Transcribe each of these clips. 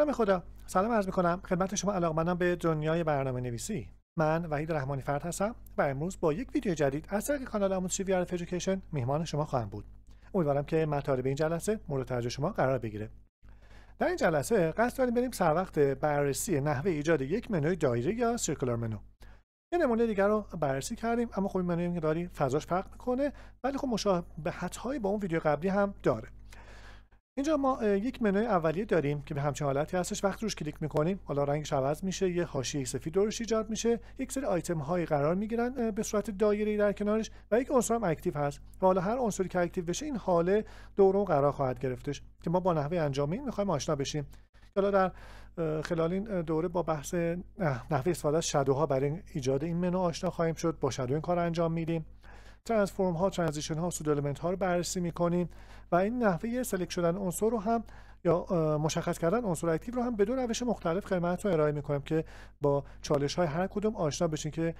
سلام خدا سلام عرض میکنم خدمت شما علاقمندان به دنیای برنامه نویسی من وحید رحمانی فرد هستم و امروز با یک ویدیو جدید از طریق کانال آموزشی سی وی میهمان شما خواهم بود امیدوارم که مطالب این جلسه مورد توجه شما قرار بگیره در این جلسه قصد داریم بریم سر وقت بررسی نحوه ایجاد یک منوی دایره یا سیرکولر منو یه نمونه دیگر رو بررسی کردیم اما خب منوی فضاش فرق میکنه ولی خب مشابهت با اون ویدیو قبلی هم داره اینجا ما یک منوی اولیه داریم که به همچین حالتی هستش وقتی روش کلیک میکنیم حالا رنگش عوض میشه یه حاشیه سفید دورش ایجاد میشه یک سری آیتم هایی قرار میگیرن به صورت دایره در کنارش و یک عنصر هم اکتیو هست و حالا هر عنصری که اکتیو بشه این حاله دورو قرار خواهد گرفتش که ما با نحوه انجام این میخوایم آشنا بشیم حالا در خلال این دوره با بحث نحوه استفاده از شادوها برای ایجاد این منو آشنا خواهیم شد با شادو این کار انجام میدیم ترانسفورم ها ترانزیشن ها سود المنت ها رو بررسی میکنیم و این نحوه سلکت شدن عنصر رو هم یا مشخص کردن عنصر اکتیو رو هم به دو روش مختلف خدمتتون رو ارائه میکنیم که با چالش های هر کدوم آشنا بشین که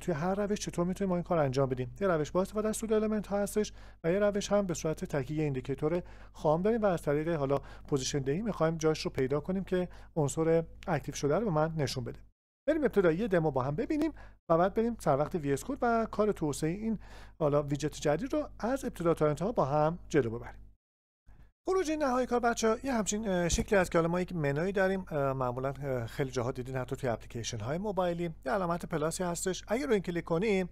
توی هر روش چطور میتونیم ما این کار انجام بدیم یه روش با استفاده از سود المنت ها هستش و یه روش هم به صورت تکیه ایندیکاتور خام داریم و از طریق حالا پوزیشن دهی میخوایم جاش رو پیدا کنیم که عنصر اکتیو شده رو به من نشون بده بریم ابتدا یه دمو با هم ببینیم و بعد بریم سر وقت وی و کار توسعه این حالا ویجت جدید رو از ابتدا تا انتها با هم جلو ببریم خروج نهایی کار بچه یه همچین شکلی از که حالا ما یک منوی داریم معمولا خیلی جاها دیدین حتی توی اپلیکیشن های موبایلی یه علامت پلاسی هستش اگر رو این کلیک کنیم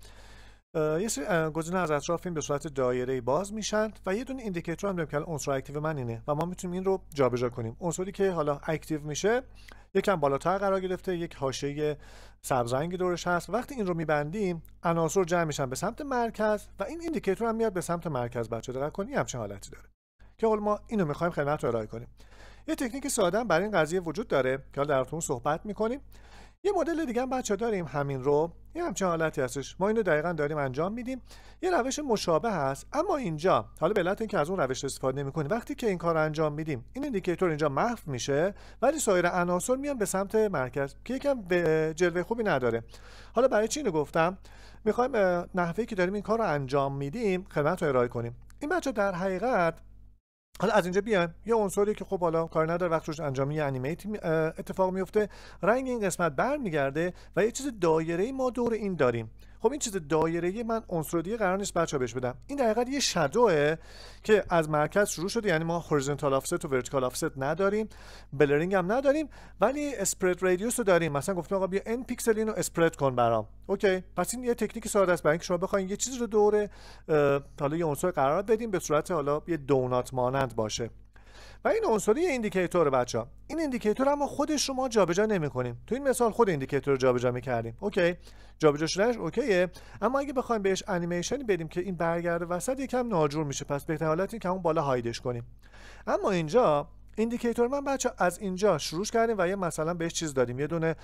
یه سری گزینه از اطراف این به صورت دایره باز میشن و یه دونه ایندیکیتور هم که عنصر اکتیو من اینه و ما میتونیم این رو جابجا کنیم عنصری که حالا اکتیو میشه یکم بالاتر قرار گرفته یک حاشیه سبز دورش هست وقتی این رو میبندیم عناصر جمع میشن به سمت مرکز و این ایندیکیتور هم میاد به سمت مرکز بچه دقت حالتی داره که حالا ما اینو میخوایم خدمت رو ارائه کنیم یه تکنیک ساده برای این قضیه وجود داره که حالا در صحبت میکنیم یه مدل دیگه هم بچه داریم همین رو یه همچین حالتی هستش ما اینو دقیقا داریم انجام میدیم یه روش مشابه هست اما اینجا حالا به علت اینکه از اون روش استفاده نمیکنیم وقتی که این کار انجام میدیم این دیکتور اینجا محو میشه ولی سایر عناصر میان به سمت مرکز که یکم به جلوه خوبی نداره حالا برای چی اینو گفتم میخوایم نحوهی که داریم این کار رو انجام میدیم خدمت رو ارائه کنیم این بچه در حقیقت حالا از اینجا بیایم یه عنصری که خب حالا کار نداره وقت روش انجام یه انیمیت اتفاق میفته رنگ این قسمت برمیگرده و یه چیز دایره ما دور این داریم خب این چیز دایره‌ای من عنصر قرار نیست بچا بهش بدم این در یه شدوه که از مرکز شروع شده یعنی ما هوریزونتال آفست و ورتیکال آفست نداریم بلرینگ هم نداریم ولی اسپرد رادیوس رو داریم مثلا گفتم آقا بیا n پیکسل اینو اسپرد کن برام اوکی پس این یه تکنیک ساده است برای اینکه شما بخواید یه چیز رو دور حالا یه عنصر قرار بدیم به صورت حالا یه دونات مانند باشه و این عنصری ایندیکاتور بچه ها. این ایندیکیتور اما خود شما جابجا کنیم تو این مثال خود ایندیکیتور رو جابجا کردیم اوکی جابجا شدنش اوکیه اما اگه بخوایم بهش انیمیشن بدیم که این برگرده وسط یکم ناجور میشه پس بهتر حالت این که اون بالا هایدش کنیم اما اینجا ایندیکیتور من بچه از اینجا شروع کردیم و یه مثلا بهش چیز دادیم یه دونه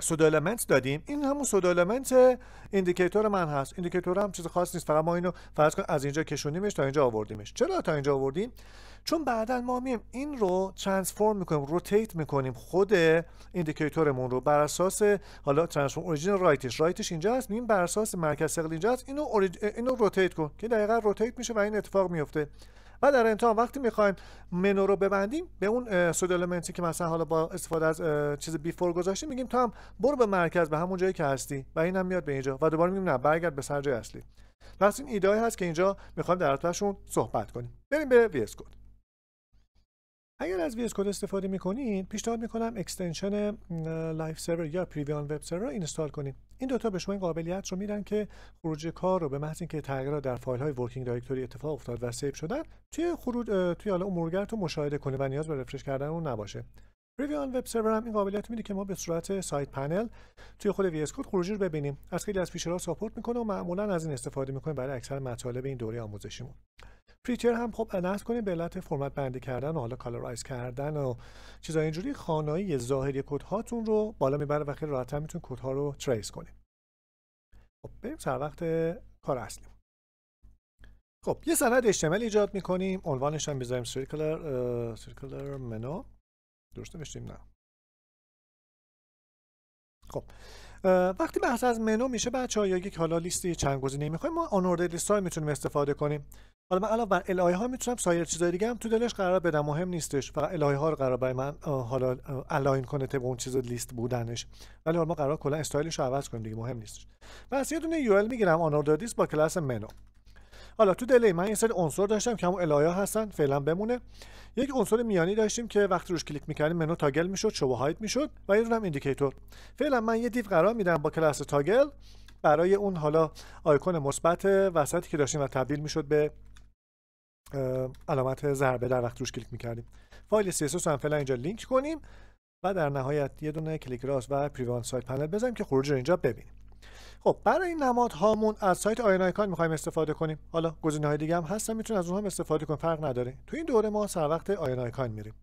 سودالمنت دادیم این همون سودالمنت ایندیکیتور من هست ایندیکیتور هم چیز خاص نیست فقط ما اینو فرض کن از اینجا کشونیمش تا اینجا آوردیمش چرا تا اینجا آوردیم چون بعدا ما میایم این رو ترانسفورم میکنیم روتیت میکنیم خود ایندیکیتورمون رو بر اساس حالا ترانسفورم اوریجین رایتش رایتش اینجا هست میم بر اساس مرکز ثقل اینجا هست اینو اوریج... اینو روتیت کن که دقیقا روتیت میشه و این اتفاق میفته و در انتها وقتی میخوایم منو رو ببندیم به اون سودالمنتی که مثلا حالا با استفاده از چیز بیفور گذاشتیم میگیم تو هم برو به مرکز به همون جایی که هستی و این هم میاد به اینجا و دوباره میگیم نه برگرد به سر جای اصلی پس این ایده هست که اینجا میخوایم در ارتباطشون صحبت کنیم بریم به VS کود اگر از VS کود استفاده میکنین پیشنهاد میکنم اکستنشن لایف سرور یا پریویان وب سرور رو اینستال کنیم. این دوتا به شما این قابلیت رو میدن که خروج کار رو به محض اینکه تغییرات در فایل های ورکینگ دایرکتوری اتفاق افتاد و سیو شدن توی خروج توی حالا مرورگرتون مشاهده کنه و نیاز به رفرش کردن اون نباشه ریوی آن وب سرور هم این قابلیت میده که ما به صورت سایت پنل توی خود وی اس کد خروجی رو ببینیم از خیلی از فیچرها ساپورت میکنه و معمولا از این استفاده میکنیم برای اکثر مطالب این دوره آموزشیمون پریچر هم خب نصب کنیم به علت فرمت بندی کردن و حالا کالرایز کردن و چیزای اینجوری خانایی ظاهری کد هاتون رو بالا میبره و خیلی راحت میتونید کد ها رو تریس کنید خب بریم سر وقت کار اصلی خب یه سند اشتمال ایجاد میکنیم عنوانش هم میذاریم سرکلر سرکلر منو درست نوشتیم نه خب وقتی بحث از منو میشه بچه ها یک حالا لیستی چند گزینه میخوایم ما آن لیست میتونیم استفاده کنیم حالا من علاوه بر الهه ها میتونم سایر چیزای دیگه هم تو دلش قرار بدم مهم نیستش فقط الهه ها رو قرار برای من حالا الاین کنه طبق اون چیز لیست بودنش ولی حالا ما قرار کلا استایلش رو عوض کنیم دیگه مهم نیستش پس یه دونه ال میگیرم آنوردادیس با کلاس منو حالا تو دلی من این سری عنصر داشتم که همون الهه هستن فعلا بمونه یک عنصر میانی داشتیم که وقتی روش کلیک میکردیم منو تاگل میشد شو هاید میشد و یه هم ایندیکاتور فعلا من یه دیو قرار میدم با کلاس تاگل برای اون حالا آیکون مثبت وسطی که داشتیم و تبدیل میشد به علامت ضربه در وقت روش کلیک میکردیم فایل CSS رو هم فعلا اینجا لینک کنیم و در نهایت یه دونه کلیک راست و پریوان سایت پنل بزنیم که خروج رو اینجا ببینیم خب برای این نماد هامون از سایت آین آیکان میخوایم استفاده کنیم حالا گزینه های دیگه هم هستن میتونید از اونها هم استفاده کنیم فرق نداره تو این دوره ما سر وقت آین آیکان میریم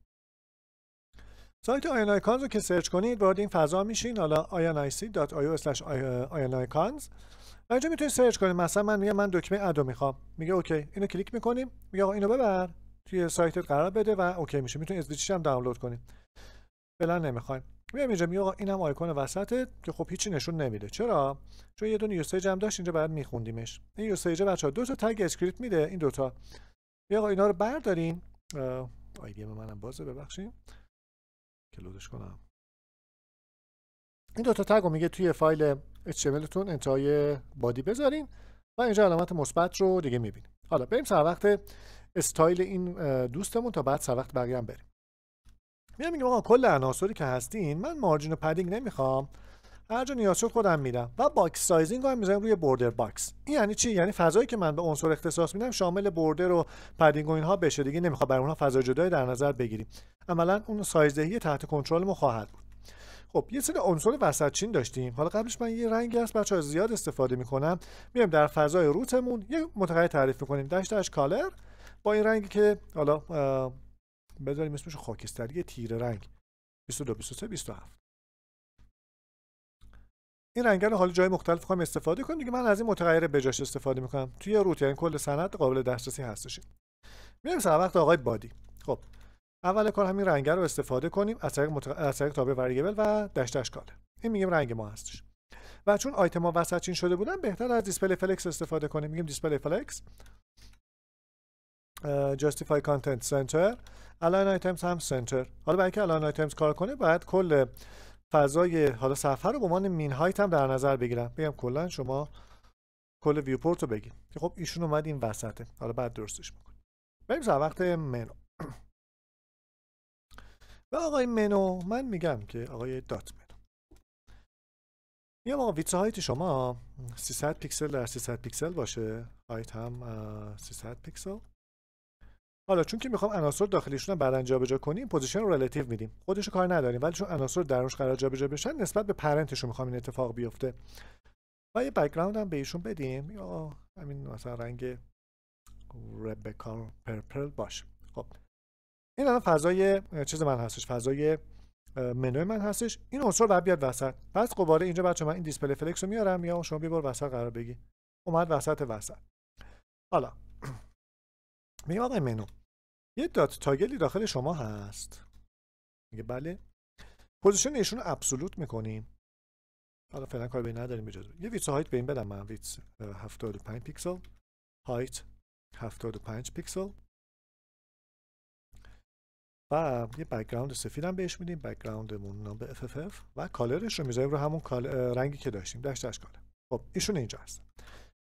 سایت آی رو که سرچ کنید وارد این فضا میشین حالا ionic.io ionic و اینجا میتونید سرچ کنید مثلا من میگم من دکمه ادو میخوام میگه اوکی اینو کلیک میکنیم میگه آقا اینو ببر توی سایت قرار بده و اوکی میشه میتونید اس هم دانلود کنیم فعلا نمیخوایم میام اینجا میگه آقا اینم آیکون وسطت که خب هیچی نشون نمیده چرا چون یه دونه یوسیج هم داشت اینجا بعد میخوندیمش این یوسیج بچا دو تا تگ اسکریپت میده این دوتا میگه آقا اینا رو بردارین آیدی منم بازه ببخشید کلودش کنم این دوتا تگ رو میگه توی فایل تون انتهای بادی بذارین و اینجا علامت مثبت رو دیگه میبینیم حالا بریم سر وقت استایل این دوستمون تا بعد سر وقت بقیه بریم میام میگم آقا کل عناصری که هستین من مارجین و پدینگ نمیخوام هر جا نیاز شد خودم میرم و باکس سایزینگ رو هم میذارم روی بوردر باکس این یعنی چی یعنی فضایی که من به عنصر اختصاص میدم شامل بوردر و پدینگ و اینها بشه دیگه نمیخوام برای اونها فضا جدایی در نظر بگیریم عملا اون سایزدهی تحت کنترل ما خواهد بود خب یه سری عنصر وسط چین داشتیم حالا قبلش من یه رنگی هست بچا زیاد استفاده میکنم میایم در فضای روتمون یه متغیر تعریف میکنیم دشت کالر با این رنگی که حالا بذاریم اسمش خاکستری تیره رنگ 22 23 27 این رنگ رو حالا جای مختلف میخوام استفاده کنم دیگه من از این متغیر بجاش استفاده میکنم توی روت یعنی کل سند قابل دسترسی هستش میریم سر وقت آقای بادی خب اول کار همین رنگ رو استفاده کنیم از طریق, متق... از و دش دش کاله این میگیم رنگ ما هستش و چون آیتما وسط چین شده بودن بهتر از دیسپلی فلکس استفاده کنیم میگیم دیسپلی فلکس جاستیفای کانتنت سنتر الان آیتمز هم سنتر حالا برای اینکه الان آیتمز کار کنه باید کل فضای حالا صفحه رو به عنوان مین هایت هم در نظر بگیرم بگم کلا شما کل ویوپورت رو بگید که خب ایشون اومد این وسطه حالا بعد درستش میکنیم بریم سر وقت منو و آقای منو من میگم که آقای دات منو میگم آقا ویتس هایت شما 300 پیکسل در 300 پیکسل باشه هایت هم 300 پیکسل حالا چون که میخوام عناصر داخلیشون رو بعدن جابجا کنیم پوزیشن رو رلاتیو میدیم خودش کار نداریم ولی چون عناصر درونش قرار جابجا بشن نسبت به پرنتش رو میخوام این اتفاق بیفته و یه بک‌گراند هم به بدیم یا همین مثلا رنگ ربکا پرپل باشه خب این الان فضای چیز من هستش فضای منوی من هستش این عنصر رو بیاد وسط پس قباره اینجا بچه من این دیسپلی فلکس رو میارم یا شما بیبر وسط قرار بگی اومد وسط وسط حالا میگم آقای منو یه دات تاگلی داخل شما هست میگه بله پوزیشن ایشون ابسولوت میکنیم حالا فعلا کاری به نداریم اجازه یه ویتس هایت به این بدم من ویتس 75 پیکسل هایت 75 پیکسل و یه بکگراند هم بهش میدیم بکگراندمون نام به FFF و کالرش رو میذاریم رو همون رنگی که داشتیم دشت کالر. خب ایشون اینجا هست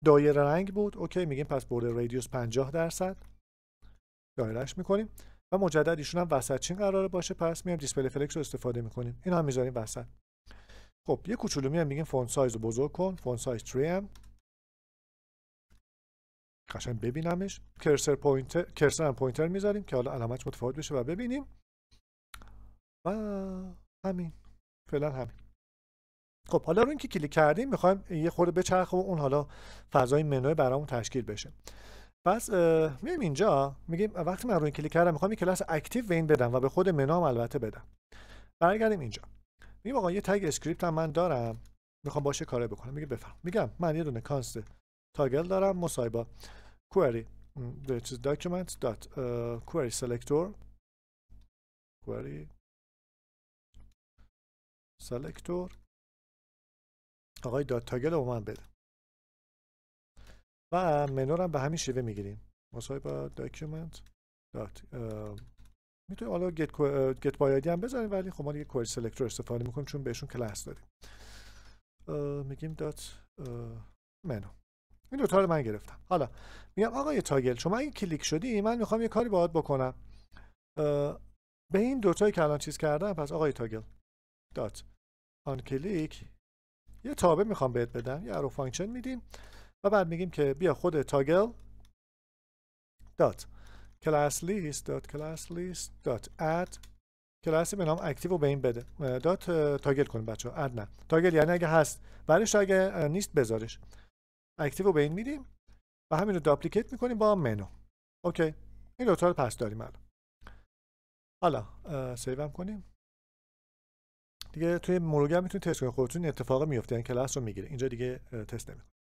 دایره رنگ بود اوکی میگیم پس بورد رادیوس 50 درصد دایرش میکنیم و مجدد ایشون هم وسط چین قرار باشه پس میام دیسپلی فلکس رو استفاده میکنیم این هم میذاریم وسط خب یه کوچولو میام میگیم فون سایز رو بزرگ کن فون سایز 3 هم قشنگ ببینمش کرسر پوینتر کرسر هم پوینتر میذاریم که حالا علامتش متفاوت بشه و ببینیم و همین فعلا همین خب حالا رو اینکه کلیک کردیم میخوایم یه خورده بچرخه و اون حالا فضای منوی برامون تشکیل بشه پس میایم اینجا میگیم وقتی من روی این کلیک کردم میخوام یه کلاس اکتیو وین بدم و به خود منام البته بدم برگردیم اینجا میگم آقا یه تگ اسکریپت هم من دارم میخوام باشه کاره بکنم میگه بفرم میگم من یه دونه کانست تاگل دارم مصاحبه query دات document dot query selector query سلکتور. آقای دات تاگل رو من بده و منو هم به همین شیوه میگیریم مصاحبه با داکیومنت دات میتونیم حالا گت گت هم بزنیم ولی خب ما دیگه کوئری سلکتور استفاده میکنیم چون بهشون کلاس داریم میگیم دات منو این دوتا رو من گرفتم حالا میگم یه تاگل شما این کلیک شدی من میخوام یه کاری باهات بکنم به این دوتایی که الان چیز کردم پس آقای تاگل dot آن کلیک یه تابه میخوام بهت بدم یه ارو فانکشن میدیم و بعد میگیم که بیا خود تاگل دات کلاس لیست دات کلاس لیست دات اد کلاسی به نام اکتیو رو به این بده دات تاگل کنیم بچه اد نه تاگل یعنی اگه هست برش اگه نیست بذارش اکتیو رو به این میدیم و همین رو داپلیکیت میکنیم با منو اوکی این دوتا رو پس داریم الان حالا هم کنیم دیگه توی هم میتونید تست کنید خودتون اتفاق میفته یعنی کلاس رو میگیره اینجا دیگه تست نمیکنه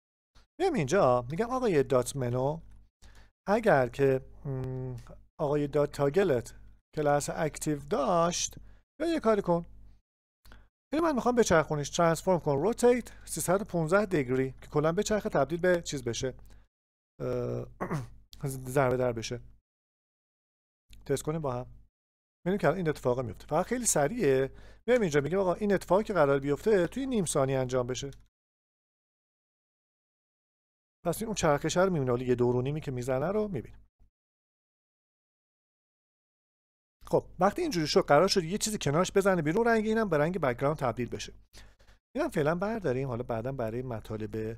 میام اینجا میگم آقای دات منو اگر که آقای دات تاگلت کلاس اکتیو داشت یا یه کاری کن این من میخوام بچرخونش ترانسفورم کن روتیت 315 دگری که کلا بچرخه تبدیل به چیز بشه ضربه در بشه تست کنیم با هم ببینیم که این اتفاق میفته فقط خیلی سریعه میام اینجا میگم آقا این اتفاقی که قرار بیفته توی نیم ثانیه انجام بشه پس این اون چرخشه رو میبینه حالا یه دورونیمی که میزنه رو میبینیم خب وقتی اینجوری شد قرار شد یه چیزی کنارش بزنه بیرون رنگ اینم به رنگ بک‌گراند تبدیل بشه اینم فعلا برداریم حالا بعدا برای مطالب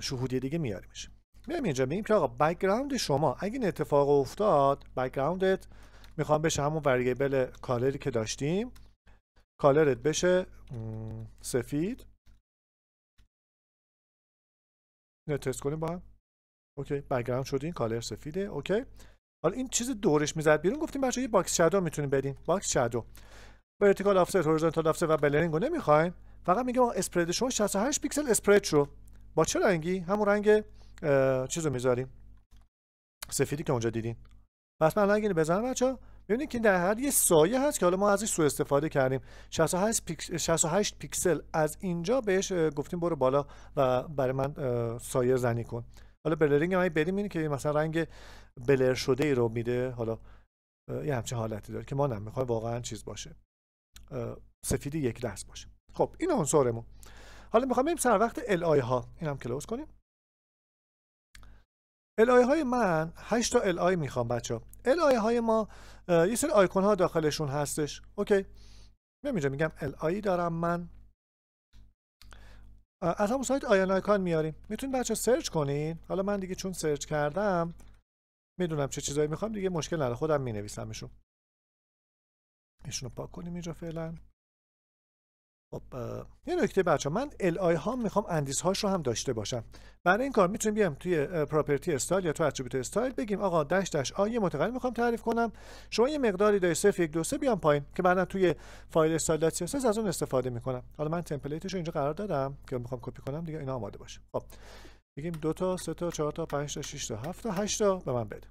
شهودی دیگه میاریمش میایم اینجا میگیم که آقا بک‌گراند شما اگه این اتفاق افتاد بک‌گراندت میخوام بشه همون وریبل کالری که داشتیم کالرت بشه سفید تست کنیم با هم اوکی شد این کالر سفیده اوکی حالا این چیز دورش میزد بیرون گفتیم بچه یه باکس شادو میتونیم بدیم باکس شادو ورتیکال آفست هورایزونتال آفست و بلرینگ رو نمیخوایم فقط میگم اسپرد شما 68 پیکسل اسپرد رو با چه رنگی همون رنگ چیزو میذاریم سفیدی که اونجا دیدین پس من اینو بزنم بچه ببینید که در هر یه سایه هست که حالا ما ازش سوء استفاده کردیم 68 پیکسل, 68 پیکسل از اینجا بهش گفتیم برو بالا و برای من سایه زنی کن حالا بلرینگ هم بریم ببینیم که مثلا رنگ بلر شده ای رو میده حالا یه همچین حالتی داره که ما نمیخوایم میخوایم واقعا چیز باشه سفیدی یک دست باشه خب این عنصرمون حالا میخوام بریم سر وقت ال ها این هم کلوز کنیم الای های من 8 تا الای میخوام بچه الای های ما یه سری آیکون ها داخلشون هستش اوکی میام اینجا میگم الای دارم من از همون سایت آیان آیکان میاریم میتونید بچه سرچ کنین حالا من دیگه چون سرچ کردم میدونم چه چیزایی میخوام دیگه مشکل نداره خودم مینویسمشون رو پاک کنیم اینجا فعلا خب یه نکته بچه من ال آی ها میخوام اندیس هاش رو هم داشته باشم برای این کار میتونیم بیام توی پراپرتی استایل یا تو اتریبیوت استایل بگیم آقا داش داش آی یه متغیر میخوام تعریف کنم شما یه مقداری دای 0 1 2 3 بیام پایین که بعدا توی فایل استایل دات CSS از اون استفاده میکنم حالا من تمپلیتش رو اینجا قرار دادم که میخوام کپی کنم دیگه اینا آماده باشه خب میگیم دو تا سه تا چهار تا 5 تا 6 تا 7 تا 8 تا به من بده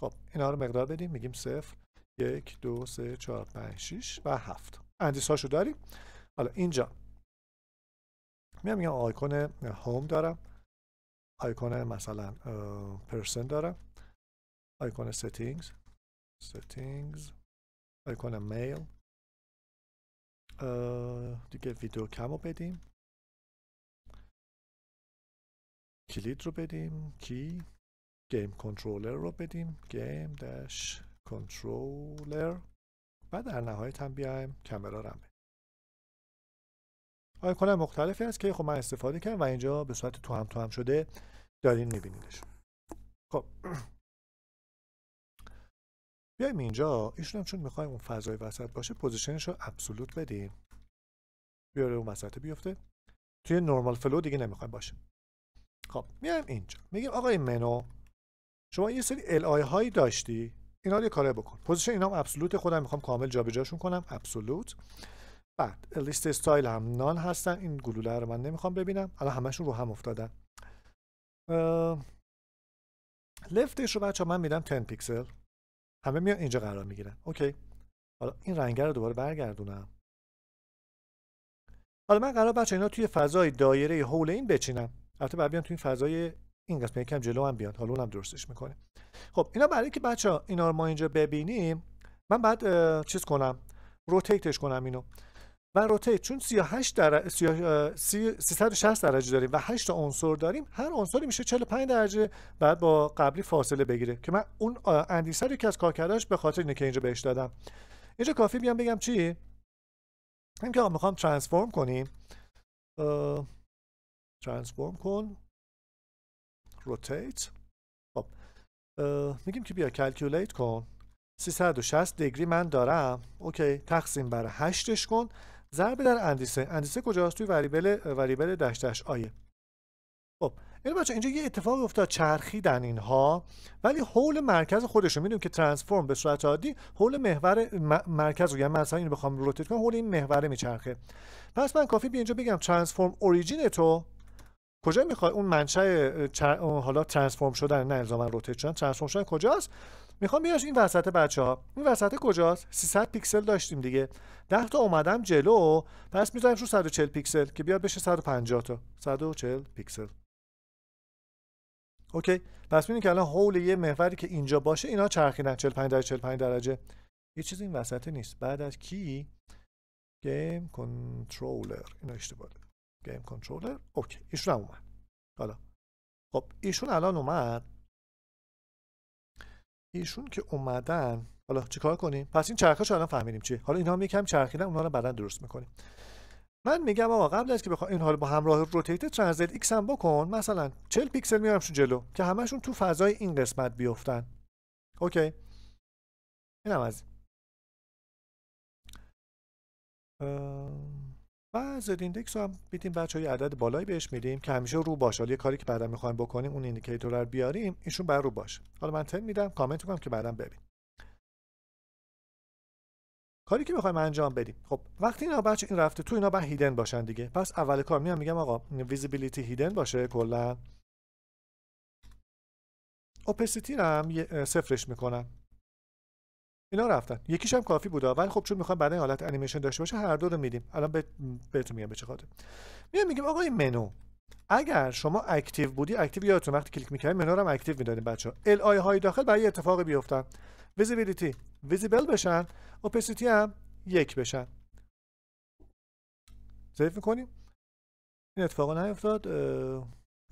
خب اینا رو مقدار بدیم میگیم 0 1 2 3 4 5 6 و 7 اندیس هاشو داریم حالا اینجا میام میگم آیکون هوم دارم آیکون مثلا پرسن دارم آیکون سیتینگز سیتینگز آیکون میل دیگه ویدیو کم رو بدیم کلید رو بدیم کی گیم کنترلر رو بدیم گیم داش کنترلر و در نهایت هم بیایم کمرا رو های مختلفی هست که خب من استفاده کردم و اینجا به صورت تو هم تو هم شده دارین میبینیدش خب بیایم اینجا ایشون هم چون میخوایم اون فضای وسط باشه پوزیشنش رو ابسولوت بدیم بیاره اون وسط بیفته توی نورمال فلو دیگه نمیخوایم باشه خب میایم اینجا میگیم آقای منو شما یه سری ال هایی داشتی اینا رو یه بکن پوزیشن اینا هم ابسولوت خودم میخوام کامل جابجاشون کنم ابسولوت بعد لیست استایل هم نان هستن این گلوله رو من نمیخوام ببینم الان همشون رو هم افتادن لفتش رو بچه من میدم 10 پیکسل همه میان اینجا قرار میگیرن اوکی حالا این رنگ رو دوباره برگردونم حالا من قرار بچه اینا توی فضای دایره هول این بچینم البته بعد بیان توی فضای این قسمت یکم جلو هم بیان حالا اونم درستش میکنه خب اینا برای که بچه اینا رو ما اینجا ببینیم من بعد چیز کنم روتیتش کنم اینو و روتیت چون 38 درجه 360 درجه داریم و 8 تا عنصر داریم هر عنصری میشه 45 درجه بعد با قبلی فاصله بگیره که من اون اندیسه یکی که از کارکرداش به خاطر اینه که اینجا بهش دادم اینجا کافی بیام بگم چی اینکه که میخوام ترانسفورم کنیم ترانسفورم کن روتیت خب میگیم که بیا کلکیولیت کن 360 دگری من دارم اوکی تقسیم بر 8ش کن ضرب در اندیسه اندیسه کجاست توی وریبل وریبل داش داش آیه خب این بچه اینجا یه اتفاق افتاد چرخیدن اینها ولی حول مرکز رو میدونیم که ترانسفورم به صورت عادی حول محور مرکز رو یعنی مثلا اینو بخوام روتیت کنم هول این محور میچرخه پس من کافی بیا اینجا بگم ترانسفورم اوریجین تو کجا میخوای اون منشأ چر... حالا ترانسفورم شدن نه الزاما روتیت ترانسفورم شدن کجاست میخوام بیاش این وسط بچه ها این وسط کجاست 300 پیکسل داشتیم دیگه 10 تا اومدم جلو پس میذارم رو 140 پیکسل که بیاد بشه 150 تا 140 پیکسل اوکی پس ببینید که الان هول یه محوری که اینجا باشه اینا چرخیدن 45 درجه 45 درجه یه چیزی این وسط نیست بعد از کی گیم کنترلر اینا اشتباهه گیم کنترلر اوکی ایشون هم اومد حالا خب ایشون الان اومد ایشون که اومدن حالا چیکار کنیم پس این چرخاشو الان فهمیدیم چی حالا اینها هم یکم چرخیدن اونها رو بعدا درست میکنیم من میگم آقا قبل از که بخوام این حال با همراه روتیت ترانزیت ایکس هم بکن مثلا 40 پیکسل شو جلو که همشون تو فضای این قسمت بیفتن اوکی اینم از و زد ایندکس رو هم بچه های عدد بالایی بهش میدیم که همیشه رو باشه حالا یه کاری که بعدا میخوایم بکنیم اون ایندیکیتور رو بیاریم اینشون بر رو باشه حالا من تن میدم کامنت میکنم که بعدا ببین کاری که میخوایم انجام بدیم خب وقتی اینا بچه این رفته تو اینا بعد هیدن باشن دیگه پس اول کار میام میگم آقا ویزیبیلیتی هیدن باشه کلا اوپسیتی هم صفرش میکنم اینا رفتن یکیش هم کافی بود ولی خب چون میخوام برای حالت انیمیشن داشته باشه هر دو رو میدیم الان به بهتون میگم به چه خاطر میگم میگیم آقا این منو اگر شما اکتیو بودی اکتیو یادتون وقتی کلیک میکنیم. منو رو هم اکتیو میدادیم بچه ال آی های داخل برای اتفاقی بیفتن ویزیبیلیتی ویزیبل بشن اوپسیتی هم یک بشن سیف میکنیم این اتفاق نیفتاد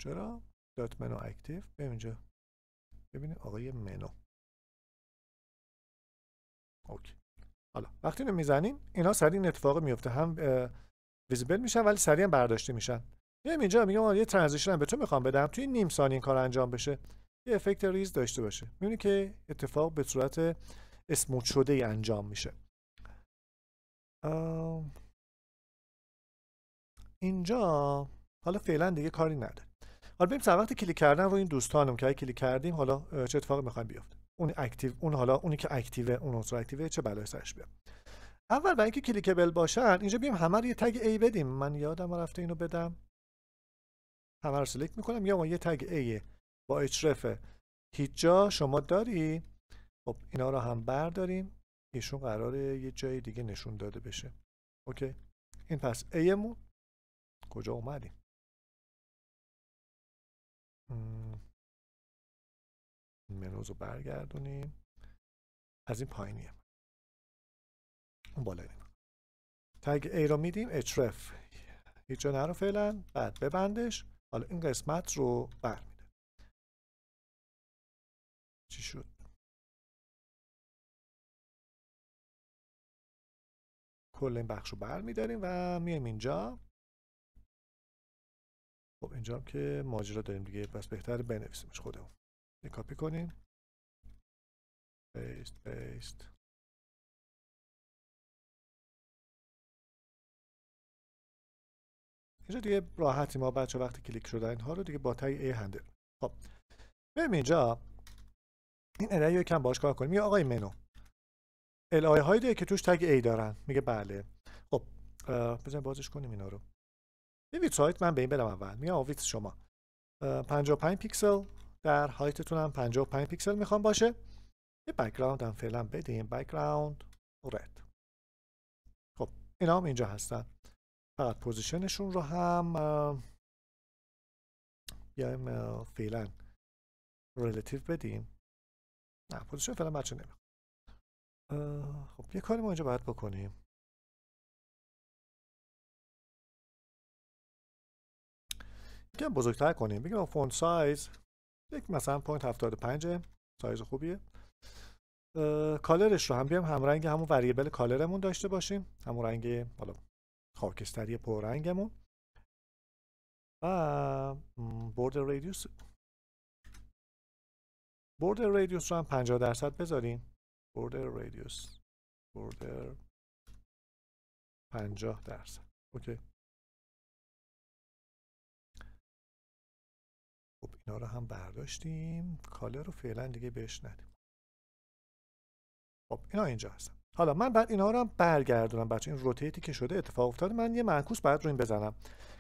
چرا دات منو اکتیو ببینیم ببینید آقای منو اوکی حالا وقتی اینو میزنیم اینا سریع اتفاق میفته هم ویزیبل میشن ولی سریع برداشته میشن میام اینجا میگم یه ترانزیشن هم به تو میخوام بدم توی نیم ثانیه این کار انجام بشه یه افکت ریز داشته باشه میبینی که اتفاق به صورت اسموت شده ای انجام میشه اینجا حالا فعلا دیگه کاری نداره حالا بریم سر وقت کلیک کردن رو این دوستانم که کلیک کردیم حالا چه اتفاقی میخوایم بیفته اون اکتیو اون حالا اونی که اکتیو اون عنصر اکتیو چه بلای سرش بیاد اول برای اینکه کلیکبل باشن اینجا بیم همه رو یه تگ ای بدیم من یادم رفته اینو بدم همه رو سلیکت میکنم یا ما یه تگ A با href هیچ جا شما داری خب اینا رو هم برداریم ایشون قراره یه جای دیگه نشون داده بشه اوکی این پس ایمون کجا اومدیم منوز رو برگردونیم از این پایینیه اون بالا نیم تگ ای رو میدیم href هیچ جا نرو فعلا بعد ببندش حالا این قسمت رو برمیده چی شد کل این بخش رو برمیداریم و میایم اینجا خب اینجا هم که ماجرا داریم دیگه پس بهتر بنویسیمش خودمون یه کپی کنیم پیست پیست اینجا دیگه راحتی ما بچه وقتی کلیک شده اینها رو دیگه با تگ ای هندل خب بریم اینجا این ارای رو کم باش کار کنیم میگه آقای منو الای هایی دیگه که توش تگ ای دارن میگه بله خب بزن بازش کنیم اینا رو یه سایت من به این بدم اول میگم آویت شما 55 پیکسل در هایتتون هم 55 پیکسل میخوام باشه یه بکگراند هم فعلا بدیم بکگراند رد خب اینا هم اینجا هستن فقط پوزیشنشون رو هم بیایم فعلا ریلیتیف بدیم نه پوزیشن فعلا بچه نمیخوام خب یه کاری ما اینجا باید بکنیم یکم بزرگتر کنیم بگیم فونت سایز یک مثلا پوینت 75 سایز خوبیه کالرش رو هم بیام رنگ همون وریبل کالرمون داشته باشیم همون رنگ حالا خاکستری پررنگمون و border radius border radius رو هم 50 درصد بذاریم border radius border 50 درصد اوکی اینا رو هم برداشتیم کالر رو فعلا دیگه بهش ندیم خب اینا اینجا هستن حالا من بعد اینا رو هم برگردونم بچه این روتیتی که شده اتفاق افتاده من یه معکوس بعد رو این بزنم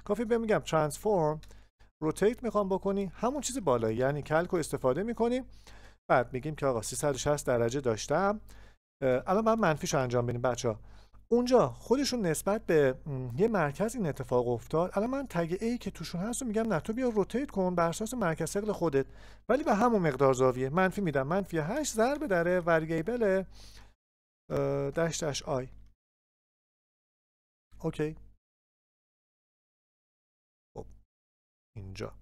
کافی بهم میگم ترانسفورم روتیت میخوام بکنی همون چیز بالایی یعنی کلکو استفاده میکنیم بعد میگیم که آقا 360 درجه داشتم الان بعد منفیش انجام بدیم بچه اونجا خودشون نسبت به یه مرکز این اتفاق افتاد الان من تگ ای که توشون هست و میگم نه تو بیا روتیت کن بر اساس مرکز ثقل خودت ولی به همون مقدار زاویه منفی میدم منفی 8 ضرب در وریبل دش آی اوکی خب اینجا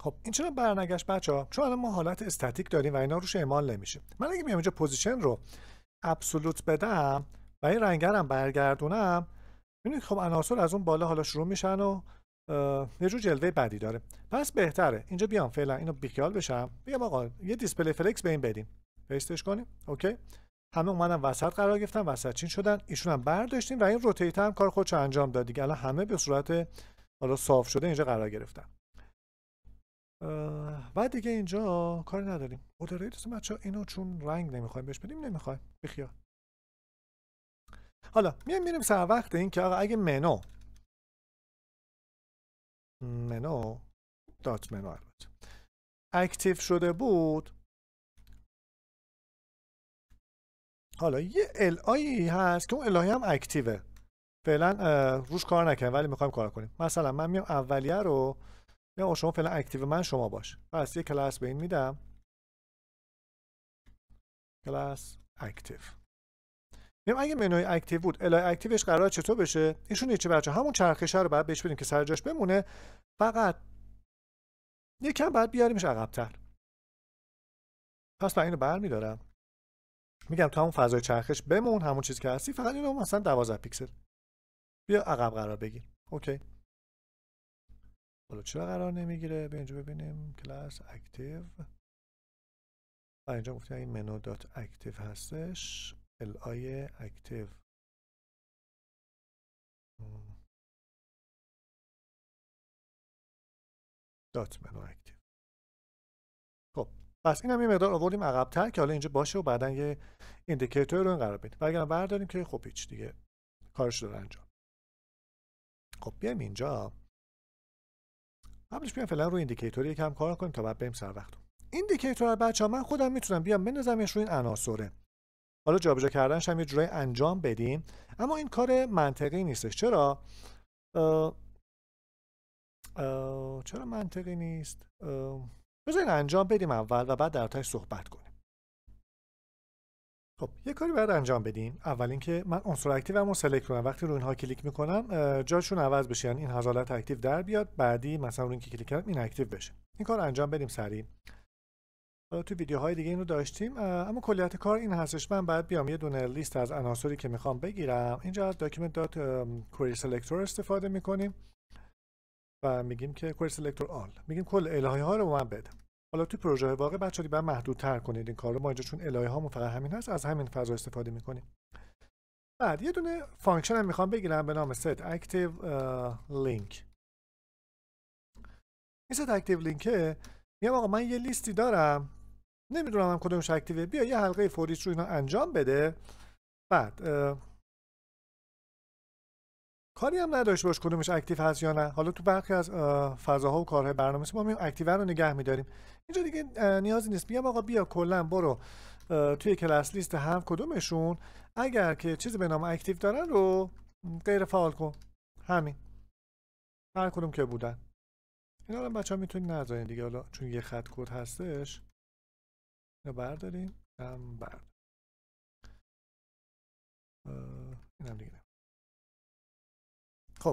خب این چرا برنگشت بچه ها چون الان ما حالت استاتیک داریم و اینا روش اعمال نمیشه من اگه میام اینجا پوزیشن رو ابسولوت بدم و این رنگرم برگردونم ببینید خب عناصر از اون بالا حالا شروع میشن و یه جور جلوه بدی داره پس بهتره اینجا بیام فعلا اینو بیخیال بشم بگم آقا یه دیسپلی فلکس به این بدیم پیستش کنیم اوکی همه اومدن وسط قرار گرفتن وسط چین شدن ایشون هم برداشتیم و این روتیت هم کار خودش انجام داد دیگه الان همه به صورت حالا صاف شده اینجا قرار گرفتن و دیگه اینجا کاری نداریم مدرهی دوستان بچه اینو چون رنگ نمیخوایم بهش بدیم نمیخوایم بخیار حالا میایم میریم سر وقت این که آقا اگه منو منو دات منو اکتیو شده بود حالا یه الای هست که اون الای هم اکتیوه فعلا روش کار نکنیم ولی میخوایم کار کنیم مثلا من میام اولیه رو یا شما فعلا اکتیو من شما باش پس یه کلاس به این میدم کلاس اکتیو میگم اگه منوی اکتیو بود الای اکتیوش قرار چطور بشه ایشون چه بچه همون چرخشه رو باید بهش بدیم که جاش بمونه فقط یکم بعد بیاریمش عقبتر پس من اینو برمیدارم میگم تو همون فضای چرخش بمون همون چیزی که هستی فقط اینو مثلا 12 پیکسل بیا عقب قرار بگیر اوکی حالا چرا قرار نمیگیره؟ به اینجا ببینیم کلاس اکتیو و اینجا گفتیم این منو دات اکتیو هستش ال آی اکتیو دات منو اکتیو خب پس این هم یه مقدار آوردیم عقبتر که حالا اینجا باشه و بعدا یه ایندیکیتور رو این قرار بدیم و اگر برداریم که خب هیچ دیگه کارش داره انجام خب بیایم اینجا قبلش بیام فعلا روی ایندیکیتور یکم کار کنیم تا بعد بریم سر وقت ایندیکیتور بچه ها من خودم میتونم بیام بندازمش روی این عناصره حالا جابجا کردنش هم یه جوری انجام بدیم اما این کار منطقی نیستش چرا چرا منطقی نیست بذارین انجام بدیم اول و بعد در صحبت کنیم خب یه کاری باید انجام بدیم اول اینکه من عنصر اکتیومو سلکت کنم وقتی رو اینها کلیک میکنم جاشون عوض بشه یعنی این حالت اکتیو در بیاد بعدی مثلا رو اینکه کلیک کردم این اکتیو بشه این کار انجام بدیم سریع تو ویدیوهای دیگه اینو داشتیم اما کلیت کار این هستش من باید بیام یه دونه لیست از عناصری که میخوام بگیرم اینجا از داکیومنت دات سلکتور استفاده میکنیم و میگیم که کوئری سلکتور آل میگیم کل الهی ها رو من بده حالا توی پروژه واقع بچه محدود محدودتر کنید این کار رو ما اینجا چون الهه هامون فقط همین هست از همین فضا استفاده میکنیم بعد یه دونه فانکشن هم میخوام بگیرم به نام set active link این set active link میگم آقا من یه لیستی دارم نمیدونم هم کدومش اکتیوه بیا یه حلقه فوریش رو اینا انجام بده بعد کاری هم نداشت باش کدومش اکتیو هست یا نه حالا تو برخی از فضاها و کارهای برنامه‌نویسی ما اکتیو رو نگه میداریم اینجا دیگه نیازی نیست میگم آقا بیا کلا برو توی کلاس لیست هم کدومشون اگر که چیزی به نام اکتیو دارن رو غیر فعال کن همین هر کدوم که بودن اینا رو بچه ها میتونید دیگه حالا چون یه خط کد هستش یا برداریم هم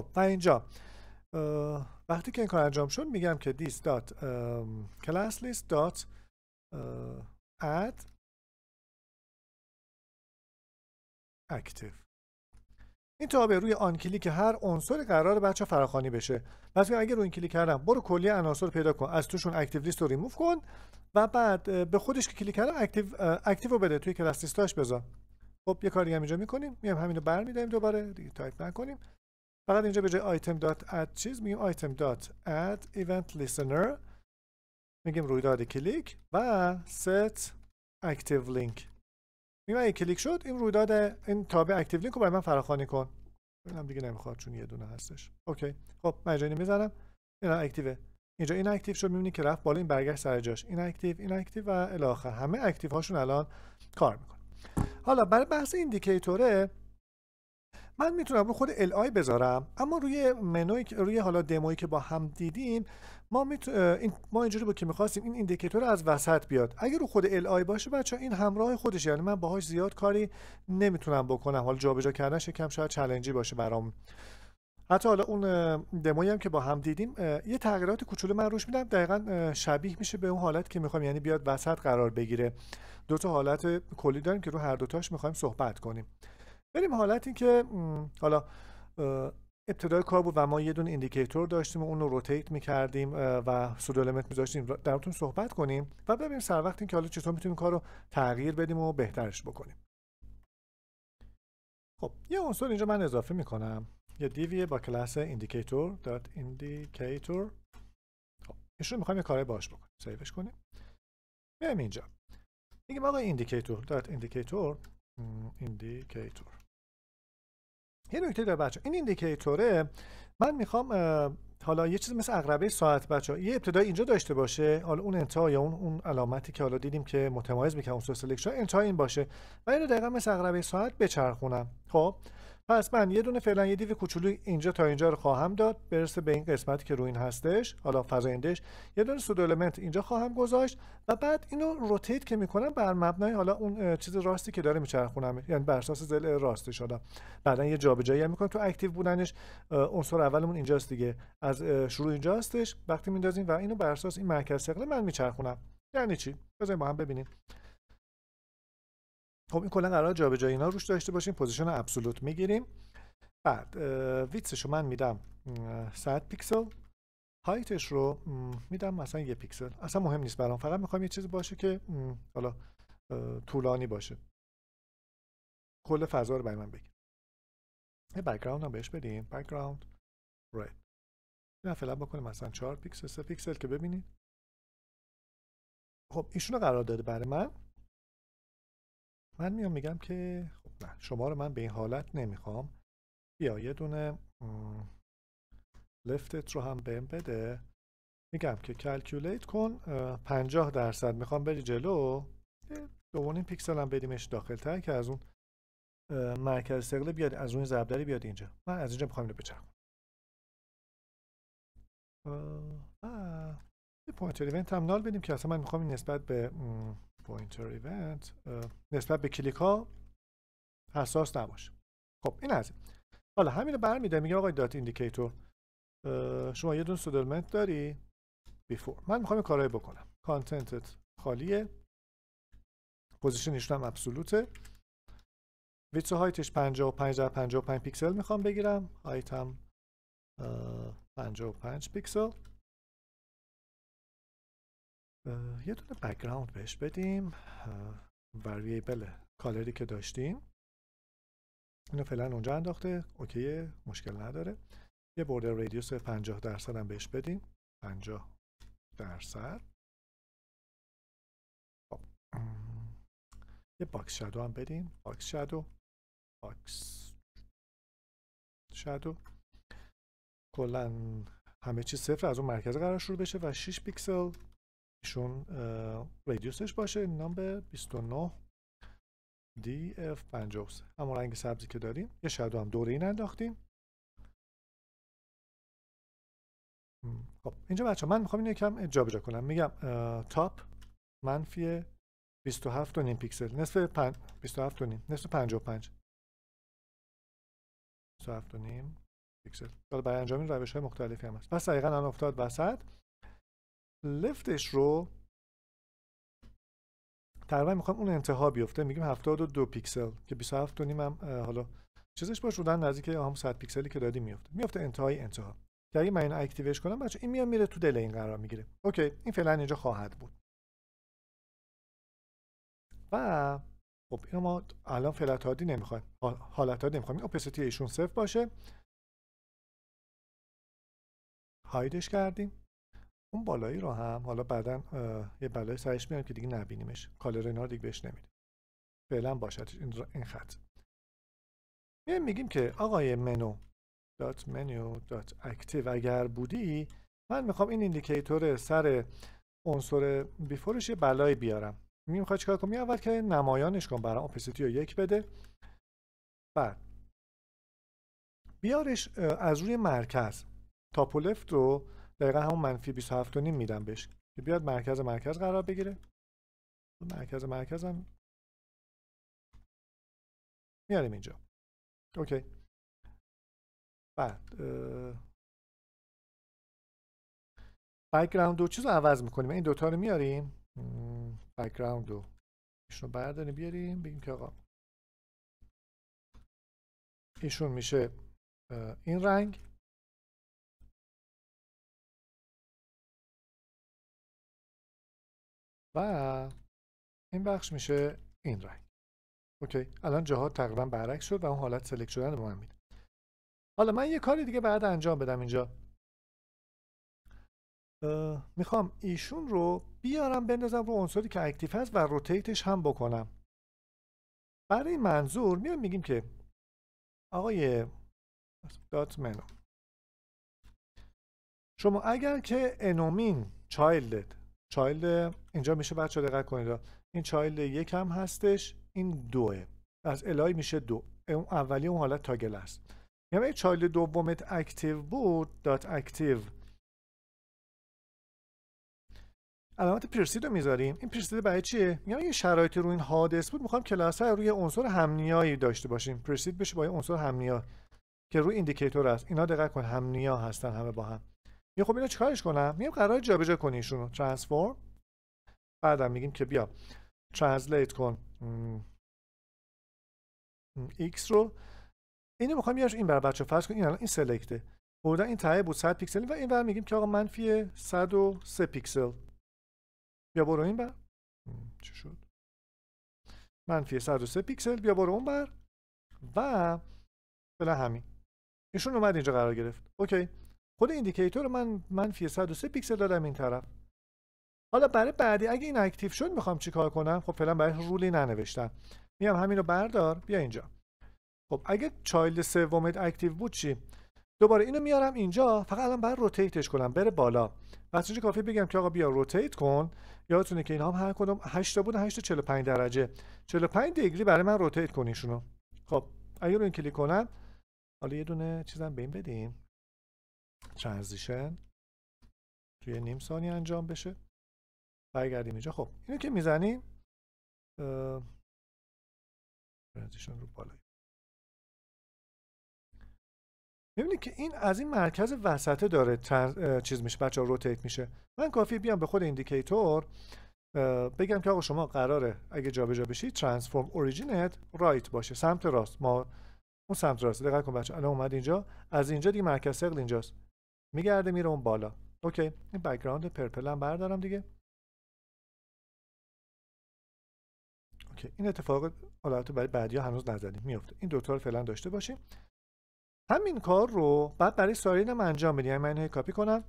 خب و اینجا وقتی که این کار انجام شد میگم که this dot class add active این تابع روی آن کلیک هر عنصر قرار بچه فراخوانی بشه پس اگه روی این کلیک کردم برو کلی عناصر پیدا کن از توشون اکتیو لیست رو ریموو کن و بعد به خودش که کلیک کردم اکتیو رو بده توی کلاس لیستاش بذار خب یه کار دیگه هم اینجا میکنیم میام همین رو برمیداریم دوباره دیگه تایپ نکنیم فقط اینجا به جای item.add چیز میگیم item.add event listener میگیم رویداد کلیک و set active link میگم اگه کلیک شد این رویداد این تابع اکتیو لینک رو برای من فراخوانی کن هم دیگه نمیخواد چون یه دونه هستش اوکی خب من اینجا میزنم این اکتیو اینجا این اکتیو شد میبینی که رفت بالا این برگشت سر جاش این اکتیو این اکتیو و الی همه اکتیو هاشون الان کار میکنه حالا برای بحث ایندیکیتوره من میتونم رو خود ال بذارم اما روی منوی روی حالا دمویی که با هم دیدیم ما این... ما اینجوری بود که میخواستیم این ایندیکاتور از وسط بیاد اگر رو خود ال باشه بچه این همراه خودش یعنی من باهاش زیاد کاری نمیتونم بکنم حالا جابجا کردنش کم شاید چالنجی باشه برام حتی حالا اون دمویی هم که با هم دیدیم یه تغییرات کوچولو من روش میدم دقیقا شبیه میشه به اون حالت که میخوام یعنی بیاد وسط قرار بگیره دو تا حالت کلی داریم که رو هر دوتاش میخوایم صحبت کنیم بریم حالت این که حالا ابتدای کار بود و ما یه دونه ایندیکیتور داشتیم و اون رو روتیت میکردیم و سودو میذاشتیم درتون صحبت کنیم و ببینیم سر وقت که حالا چطور میتونیم کار رو تغییر بدیم و بهترش بکنیم خب یه عنصر اینجا من اضافه میکنم یه دیویه با کلاس ایندیکیتور دات ایندیکیتور خب ایشون میخوایم یه کاره باش بکنیم سیوش کنیم بیایم اینجا میگیم آقا ایندیکیتور دات ایندیکیتور یه نکته داره بچه این ایندیکیتوره من میخوام حالا یه چیز مثل اقربه ساعت بچه یه ابتدای اینجا داشته باشه حالا اون انتها یا اون اون علامتی که حالا دیدیم که متمایز میکنه اون سلکشن انتها این باشه و اینو دقیقا مثل اقربه ساعت بچرخونم خب پس من یه دونه فعلا یه دیو کوچولو اینجا تا اینجا رو خواهم داد برسه به این قسمتی که رو این هستش حالا فزایندش یه دونه سود المنت اینجا خواهم گذاشت و بعد اینو روتیت که میکنم بر مبنای حالا اون چیز راستی که داره میچرخونم یعنی بر اساس زل راستش حالا بعدا یه جابجایی هم میکنم تو اکتیو بودنش عنصر اولمون اینجاست دیگه از شروع هستش وقتی میندازیم و اینو بر اساس این مرکز ثقل من میچرخونم یعنی چی بذاریم با هم ببینیم خب این کلا قرار جابجایی اینا روش داشته باشیم پوزیشن ابسولوت میگیریم بعد ویتسش رو من میدم 100 پیکسل هایتش رو میدم مثلا یه پیکسل اصلا مهم نیست برام فقط میخوام یه چیزی باشه که حالا طولانی باشه کل فضا رو برای من بگیر یه بک‌گراند هم بهش بدیم بک‌گراند رد نه فعلا بکنیم مثلا 4 پیکسل 3 پیکسل که ببینید خب ایشونو قرار داده برای من من میام میگم که خب نه شما رو من به این حالت نمیخوام بیا یه دونه لفتت رو هم بهم بده میگم که کلکیولیت کن 50 درصد میخوام بری جلو دومین پیکسل هم بدیمش داخل تر که از اون مرکز سقله بیاد از اون زبدری بیاد اینجا من از اینجا میخوام اینو بچم یه پوینتر ایونت هم نال بدیم که اصلا من میخوام این نسبت به پوینتر ایونت نسبت به کلیک ها حساس نباشه خب این از حالا همین رو برمیده میگه آقای دات ایندیکیتور شما یه دون سودلمنت داری بیفور من میخوام این بکنم کانتنتت خالیه پوزیشنشون هم ابسولوته ویتس هایتش 55 در 55 پیکسل میخوام بگیرم هایت هم 55 پیکسل یه دونه بکگراند بهش بدیم وریبل کالری که داشتیم اینو فعلا اونجا انداخته اوکی مشکل نداره یه بوردر رادیوس 50 درصد هم بهش بدیم 50 درصد خب. یه باکس شادو هم بدیم باکس شادو باکس شادو کلا همه چیز صفر از اون مرکز قرار شروع بشه و 6 پیکسل ایشون ریدیوسش باشه نمبر به 29 DF53 همون رنگ سبزی که داریم یه شادو هم دوره این انداختیم خب اینجا بچه من میخوام این یکم جابجا کنم میگم تاپ منفی 27 و نیم پیکسل نصف پن... 27 و نیم نصف 55 27 و نیم پیکسل حالا برای انجام این روش های مختلفی هم هست پس دقیقا الان افتاد وسط لفتش رو تقریبا میخوام اون انتها بیفته میگیم 72 پیکسل که 27 نیم هم حالا چیزش باش شدن نزدیک هم 100 پیکسلی که دادی میفته میفته انتهای انتها که اگه من اینو کنم بچه این میان میره تو دل این قرار میگیره اوکی این فعلا اینجا خواهد بود و خب اینو ما الان فعلت هادی نمیخوایم حالت نمیخوایم این اپسیتی ایشون صفر باشه هایدش کردیم اون بالایی رو هم حالا بعدا یه بلای سرش میارم که دیگه نبینیمش کالر اینا دیگه بهش نمیدیم فعلا باشد این خط یه میگیم که آقای منو دات منو دات اکتیو اگر بودی من میخوام این ایندیکیتور سر عنصر بیفورش یه بلایی بیارم میگیم خواهد خب چیکار کنم اول که نمایانش کن برام اپسیتی رو یک بده بعد بیارش از روی مرکز تاپ و رو دقیقا همون منفی 27 میدم بهش که بیاد مرکز مرکز قرار بگیره مرکز مرکز هم میاریم اینجا اوکی بعد بکگراند و چیز رو عوض میکنیم این دوتا رو میاریم بکگراند رو ایشون رو برداریم بیاریم بگیم که آقا ایشون میشه این رنگ و این بخش میشه این رنگ اوکی الان جاها تقریبا برعکس شد و اون حالت سلکت شدن میده حالا من یه کاری دیگه بعد انجام بدم اینجا میخوام ایشون رو بیارم بندازم رو عنصری که اکتیو هست و روتیتش هم بکنم برای منظور میام میگیم که آقای دات منو شما اگر که انومین چایلدت چایلد اینجا میشه بچه دقت کنید این چایلد یک هم هستش این دوه از الای میشه دو اولی اون حالت تاگل است یعنی چایلد دومت اکتیو بود دات اکتیو علامت پرسید رو میذاریم این پرسید برای چیه میگم یه شرایطی رو این حادث بود میخوام کلاس روی عنصر همنیایی داشته باشیم پرسید بشه با این عنصر همنیا که روی ایندیکاتور است اینا دقت کن همنیا هستن همه با هم میگه خب اینو چیکارش کنم میگم قرار جابجا کنی ایشونو ترانسفورم بعدم میگیم که بیا ترنسلیت کن x رو اینو میخوام بیارش این بر بچه فرض کن این الان این سلکته بردن این تایه بود 100 پیکسل و این بر میگیم که آقا منفی 103 پیکسل بیا برو این بر چی شد منفی 103 پیکسل بیا برو اون بر و فعلا همین ایشون اومد اینجا قرار گرفت اوکی خود ایندیکیتور رو من منفی 103 پیکسل دادم این طرف حالا برای بعدی اگه این اکتیو شد میخوام چیکار کنم خب فعلا برای رولی ننوشتم میام همین رو بردار بیا اینجا خب اگه چایلد سومت اکتیو بود چی دوباره اینو میارم اینجا فقط الان برای روتیتش کنم بره بالا پس اینجا کافی بگم که آقا بیا روتیت کن یادتونه که این هم هر کدوم 8 بود 8 45 درجه 45 دیگری برای من روتیت کنیشونو خب اگه رو این کلیک کنم حالا یه دونه چیزم به این بدیم ترانزیشن توی نیم ثانیه انجام بشه برگردیم اینجا خب اینو که میزنیم ترانزیشن رو بالایی میبینید که این از این مرکز وسطه داره چیز میشه بچه ها روتیت میشه من کافی بیام به خود ایندیکیتور بگم که آقا شما قراره اگه جابجا جا بشی ترانسفورم اوریجینت رایت باشه سمت راست ما اون سمت راست دقت کن بچه الان اومد اینجا از اینجا دیگه مرکز ثقل اینجاست میگرده میره اون بالا اوکی این بکگراند پرپل هم بردارم دیگه اوکی این اتفاق حالت برای بعدی ها هنوز نزدیم میفته این دوتا رو فعلا داشته باشیم همین کار رو بعد برای سایرین هم انجام بدیم یعنی من کپی کنم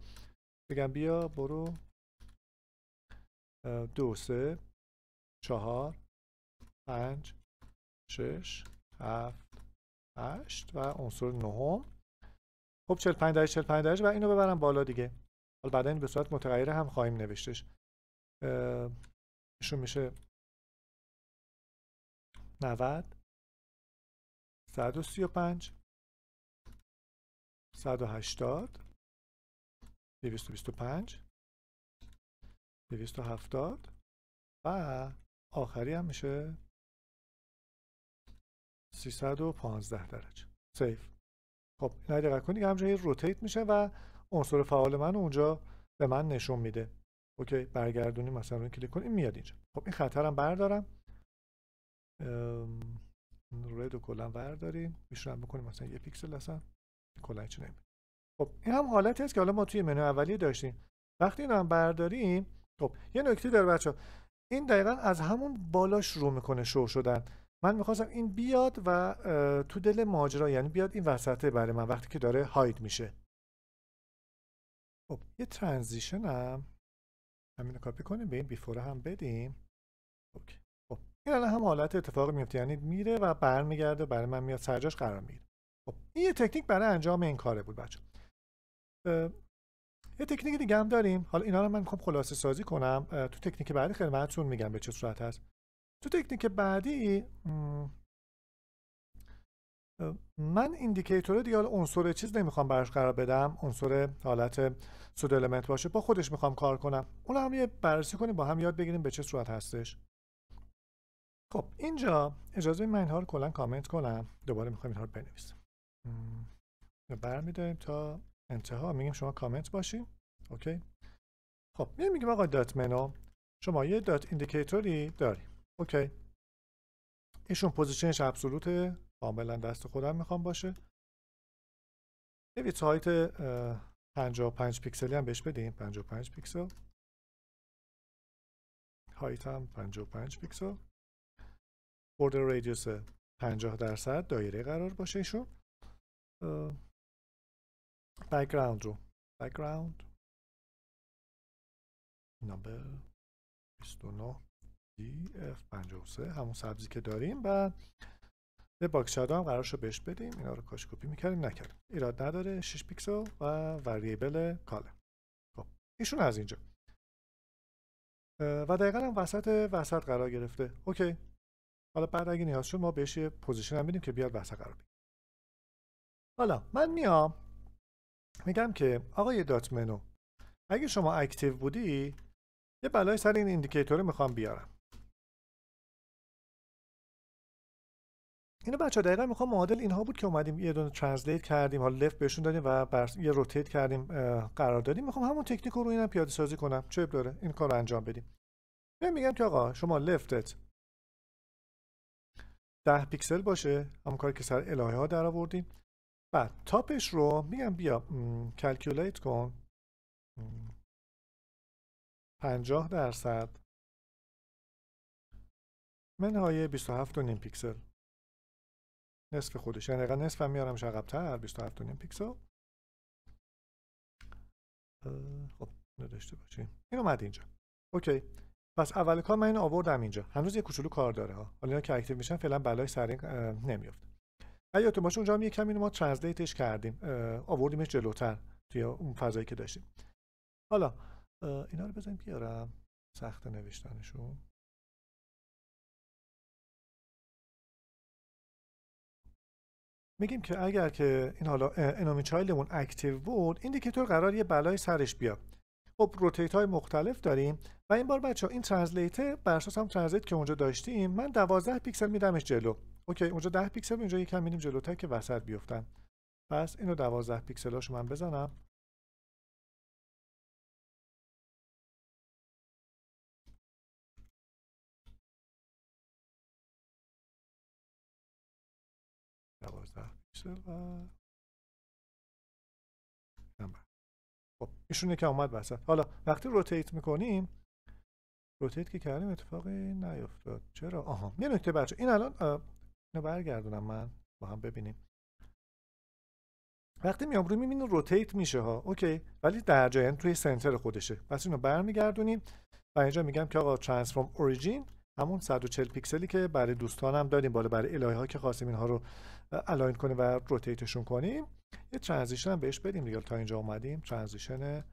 بگم بیا برو دو سه چهار پنج شش هفت هشت و عنصر نهم خب 45 درجه 45 درجه و اینو ببرم بالا دیگه حالا بعد این به صورت متغیر هم خواهیم نوشتش اشون میشه 90 135 180 225 270 و آخری هم میشه 315 درجه سیف خب اینا دقت کنید که همجایی روتیت میشه و عنصر فعال من اونجا به من نشون میده اوکی برگردونیم مثلا روی کلیک کنیم میاد اینجا خب این خطرم بردارم رد و کلا برداریم میشونم بکنیم مثلا یه پیکسل اصلا کلا نمی. خب این هم حالتی هست که حالا ما توی منو اولیه داشتیم وقتی اینو هم برداریم خب یه نکته داره بچه این دقیقا از همون بالاش رو میکنه شو شدن من میخواستم این بیاد و تو دل ماجرا یعنی بیاد این وسطه برای من وقتی که داره هاید میشه خب یه ترانزیشن هم همینو کپی کنیم به این بیفوره هم بدیم خب این الان هم حالت اتفاق میفته یعنی میره و برمیگرده برای من میاد سرجاش قرار میگیره خب این یه تکنیک برای انجام این کاره بود بچه یه تکنیک دیگه هم داریم حالا اینا رو من میخوام خلاصه سازی کنم تو تکنیک بعدی خدمتتون میگم به چه صورت هست تو تکنیک بعدی من ایندیکیتور دیگه الان عنصر چیز نمیخوام براش قرار بدم عنصر حالت سود المنت باشه با خودش میخوام کار کنم اون هم یه بررسی کنیم با هم یاد بگیریم به چه صورت هستش خب اینجا اجازه من اینها رو کلا کامنت کنم دوباره میخوام اینها رو بنویسیم برمیداریم تا انتها میگیم شما کامنت باشیم اوکی خب میگیم آقا دات منو شما یه دات ایندیکیتوری داریم اوکی ایشون پوزیشنش ابسولوته کاملا دست خودم میخوام باشه نوید سایت 55 پیکسلی هم بهش بدیم 55 پیکسل هایت هم 55 پیکسل بوردر رادیوس 50 درصد دایره قرار باشه ایشون بکگراند رو بکگراند نمبر 29 F53 همون سبزی که داریم و یه باکس شادو هم قرارش رو بهش بدیم اینا رو کاش کپی میکردیم نکردیم ایراد نداره 6 پیکسل و وریبل کاله خب ایشون از اینجا و دقیقا هم وسط وسط قرار گرفته اوکی حالا بعد اگه نیاز شد ما بهش یه پوزیشن هم بدیم که بیاد وسط قرار بگیره حالا من میام میگم که آقای دات منو اگه شما اکتیو بودی یه بلای سر این ایندیکیتوره میخوام بیارم اینو بچه دقیقا میخوام معادل اینها بود که اومدیم یه دونه ترنسلیت کردیم حالا لفت بهشون دادیم و یه روتیت کردیم قرار دادیم میخوام همون تکنیک رو اینم پیاده سازی کنم چه داره این کار رو انجام بدیم من میگم که آقا شما لفتت 10 پیکسل باشه همون کاری که سر الهه ها در آوردیم بعد تاپش رو میگم بیا کلکیولیت کن پنجاه درصد منهای 27 و پیکسل نصف خودش یعنی دقیقا نصف هم میارمش عقبتر 27 پیکسل خب نداشته باشیم این اومد اینجا اوکی پس اول کار من این آوردم اینجا هنوز یه کوچولو کار داره ها حالا اینا که اکتیو میشن فعلا بلای سر نمیافت. تو باشه اونجا هم یه کمی ما ترنسلیتش کردیم آوردیمش جلوتر توی اون فضایی که داشتیم حالا اینا رو بزنیم بیارم سخت نوشتنشون میگیم که اگر که این حالا انومی چایلمون اکتیو بود ایندیکاتور قرار یه بلای سرش بیاد خب روتیت های مختلف داریم و این بار بچه ها این ترنسلیتر بر اساس هم ترنسلیت که اونجا داشتیم من 12 پیکسل میدمش جلو اوکی اونجا 10 پیکسل اونجا یکم میدیم تا که وسط بیفتن پس اینو 12 پیکسلاشو من بزنم خب ایشونه که اومد وسط حالا وقتی روتیت میکنیم روتیت که کردیم اتفاقی نیفتاد چرا آها یه نکته بچه این الان اینو برگردونم من با هم ببینیم وقتی میام روی میبینیم روتیت میشه ها اوکی ولی در جای توی سنتر خودشه پس اینو برمیگردونیم و اینجا میگم که آقا ترانسفورم اوریجین همون 140 پیکسلی که برای دوستانم داریم بالا برای الهه ها که خواستیم اینها رو الاین کنیم و روتیتشون کنیم یه ترانزیشن هم بهش بدیم دیگه تا اینجا اومدیم ترانزیشن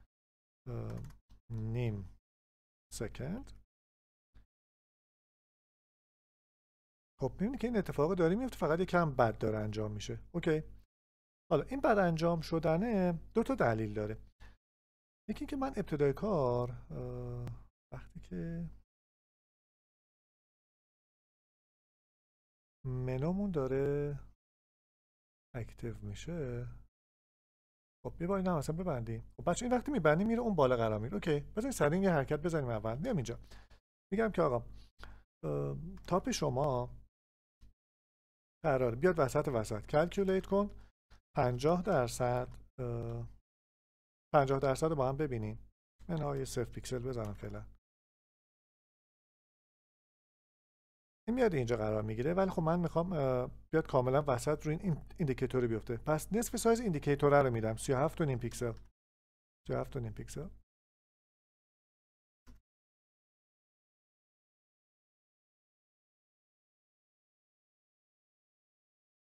نیم سکند خب میبینید که این اتفاق داریم میفته فقط کم بد داره انجام میشه اوکی حالا این بد انجام شدنه دو تا دلیل داره یکی که من ابتدای کار وقتی که منومون داره اکتیو میشه خب یه بار ببندیم خب بچه این وقتی میبندیم میره اون بالا قرار میره اوکی سرین یه حرکت بزنیم اول میام اینجا میگم که آقا تاپ شما قرار بیاد وسط وسط کلکیولیت کن 50 درصد 50 درصد رو با هم ببینیم من های صفر پیکسل بزنم فعلا میاد اینجا قرار میگیره ولی خب من میخوام بیاد کاملا وسط روی این ایندیکاتور بیفته پس نصف سایز ایندیکاتور رو میدم 37 نیم پیکسل 37 نیم پیکسل